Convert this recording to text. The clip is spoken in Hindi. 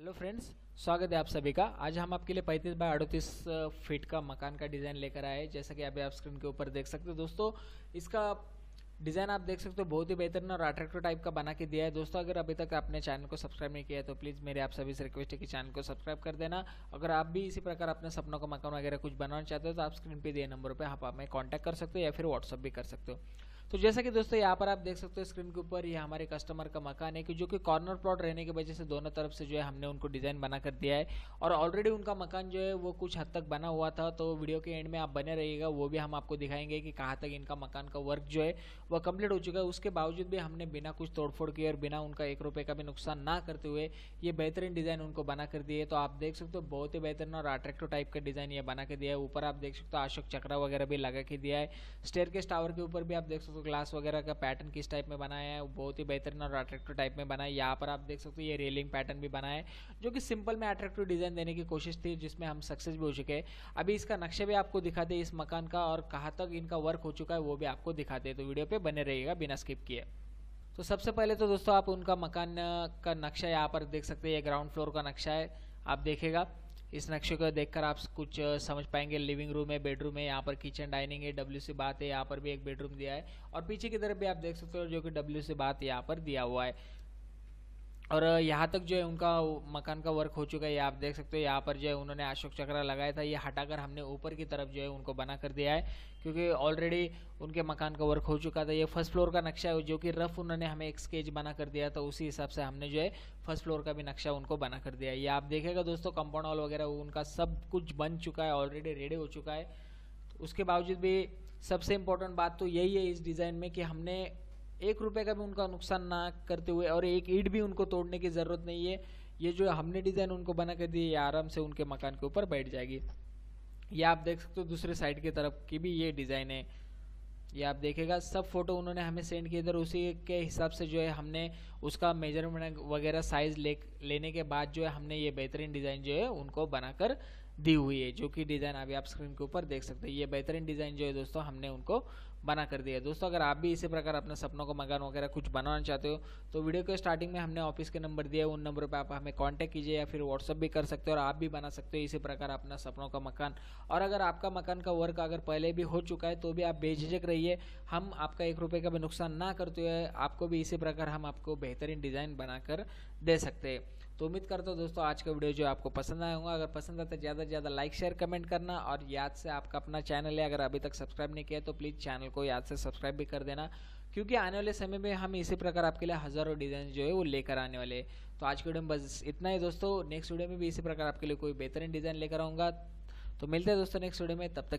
हेलो फ्रेंड्स स्वागत है आप सभी का आज हम आपके लिए 35 बाय 38 फीट का मकान का डिज़ाइन लेकर आए जैसा कि अभी आप स्क्रीन के ऊपर देख सकते हो दोस्तों इसका डिज़ाइन आप देख सकते हो बहुत ही बेहतर और अट्रैक्टिव टाइप का बना के दिया है दोस्तों अगर अभी तक आपने चैनल को सब्सक्राइब नहीं किया है तो प्लीज़ मेरे आप सभी से रिक्वेस्ट है कि चैनल को सब्सक्राइब कर देना अगर आप भी इसी प्रकार अपने सपनों का मकान वगैरह कुछ बनाना चाहते हो तो आप स्क्रीन पर दिए नंबर पर आप हमें कॉन्टैक्ट कर सकते हो या फिर व्हाट्सअप भी कर सकते हो तो जैसा कि दोस्तों यहाँ पर आप देख सकते हो स्क्रीन के ऊपर ये हमारे कस्टमर का मकान है कि जो कि कॉर्नर प्लॉट रहने की वजह से दोनों तरफ से जो है हमने उनको डिज़ाइन बना कर दिया है और ऑलरेडी उनका मकान जो है वो कुछ हद तक बना हुआ था तो वीडियो के एंड में आप बने रहिएगा वो भी हम आपको दिखाएंगे कि कहाँ तक इनका मकान का वर्क जो है वो कम्प्लीट हो चुका है उसके बावजूद भी हमने बिना कुछ तोड़फोड़ किए और बिना उनका एक रुपये का भी नुकसान ना करते हुए ये बेहतरीन डिज़ाइन उनको बना कर दिए तो आप देख सकते हो बहुत ही बेहतरीन और अट्रैक्टिव टाइप का डिज़ाइन ये बना के दिया है ऊपर आप देख सकते हो अशोक चक्रा वगैरह भी लगा के दिया है स्टेयर टावर के ऊपर भी आप देख सकते हो उसको ग्लास वगैरह का पैटर्न किस टाइप में बनाया है बहुत ही बेहतरीन और अट्रैक्टिव टाइप में बना है यहाँ पर आप देख सकते हो ये रेलिंग पैटर्न भी बना है जो कि सिंपल में अट्रैक्टिव डिज़ाइन देने की कोशिश थी जिसमें हम सक्सेस भी हो चुके अभी इसका नक्शा भी आपको दिखाते दे इस मकान का और कहाँ तक इनका वर्क हो चुका है वो भी आपको दिखाते दे तो वीडियो पर बने रहिएगा बिना स्किप किए तो सबसे पहले तो दोस्तों आप उनका मकान का नक्शा यहाँ पर देख सकते हैं ये ग्राउंड फ्लोर का नक्शा है आप देखेगा इस नक्शे को देखकर आप कुछ समझ पाएंगे लिविंग रूम है बेडरूम है यहाँ पर किचन डाइनिंग है डब्ल्यू सी बात है यहाँ पर भी एक बेडरूम दिया है और पीछे की तरफ भी आप देख सकते हो जो कि डब्ल्यू सी बात यहाँ पर दिया हुआ है और यहाँ तक जो है उनका मकान का वर्क हो चुका है आप देख सकते हो यहाँ पर जो है उन्होंने अशोक चक्र लगाया था ये हटाकर हमने ऊपर की तरफ जो है उनको बना कर दिया है क्योंकि ऑलरेडी उनके मकान का वर्क हो चुका था ये फर्स्ट फ्लोर का नक्शा है जो कि रफ उन्होंने हमें एक स्केच बना कर दिया था उसी हिसाब से हमने जो है फर्स्ट फ्लोर का भी नक्शा उनको बना कर दिया है ये आप देखेगा दोस्तों कंपाउंड हॉल वगैरह उनका सब कुछ बन चुका है ऑलरेडी रेडी हो चुका है तो उसके बावजूद भी सबसे इम्पोर्टेंट बात तो यही है इस डिज़ाइन में कि हमने एक रुपये का भी उनका नुकसान ना करते हुए और एक ईट भी उनको तोड़ने की ज़रूरत नहीं है ये जो हमने डिज़ाइन उनको बना कर दी आराम से उनके मकान के ऊपर बैठ जाएगी ये आप देख सकते हो दूसरे साइड की तरफ की भी ये डिज़ाइन है ये आप देखेगा सब फोटो उन्होंने हमें सेंड किए इधर उसी के हिसाब से जो है हमने उसका मेजरमेंट वगैरह साइज़ ले लेने के बाद जो है हमने ये बेहतरीन डिज़ाइन जो है उनको बनाकर दी हुई है जो कि डिज़ाइन अभी आप स्क्रीन के ऊपर देख सकते हैं ये बेहतरीन डिज़ाइन जो है दोस्तों हमने उनको बना कर दिया है दोस्तों अगर आप भी इसी प्रकार अपने सपनों को मकान वगैरह कुछ बनाना चाहते हो तो वीडियो के स्टार्टिंग में हमने ऑफिस के नंबर दिया है उन नंबर पर आप हमें कॉन्टैक्ट कीजिए या फिर व्हाट्सअप भी कर सकते हो और आप भी बना सकते हो इसी प्रकार अपना सपनों का मकान और अगर आपका मकान का वर्क अगर पहले भी हो चुका है तो भी आप बेझिझक रहिए हम आपका एक रुपये का भी नुकसान ना करते हुए आपको भी इसी प्रकार हम आपको बेहतरीन डिज़ाइन बनाकर दे सकते हैं तो उम्मीद करता हूँ दोस्तों आज का वीडियो जो आपको पसंद आया होगा अगर पसंद आता है ज़्यादा ज़्यादा लाइक शेयर कमेंट करना और याद से आपका अपना चैनल है अगर अभी तक सब्सक्राइब नहीं किया तो प्लीज़ चैनल को याद से सब्सक्राइब भी कर देना क्योंकि आने वाले समय में हम इसी प्रकार आपके लिए हज़ारों डिज़ाइन जो है वो लेकर आने वाले तो आज के वीडियो में बस इतना ही दोस्तों नेक्स्ट वीडियो में भी इसी प्रकार आपके लिए कोई बेहतरीन डिज़ाइन लेकर आऊँगा तो मिलते हैं दोस्तों नेक्स्ट वीडियो में तब तक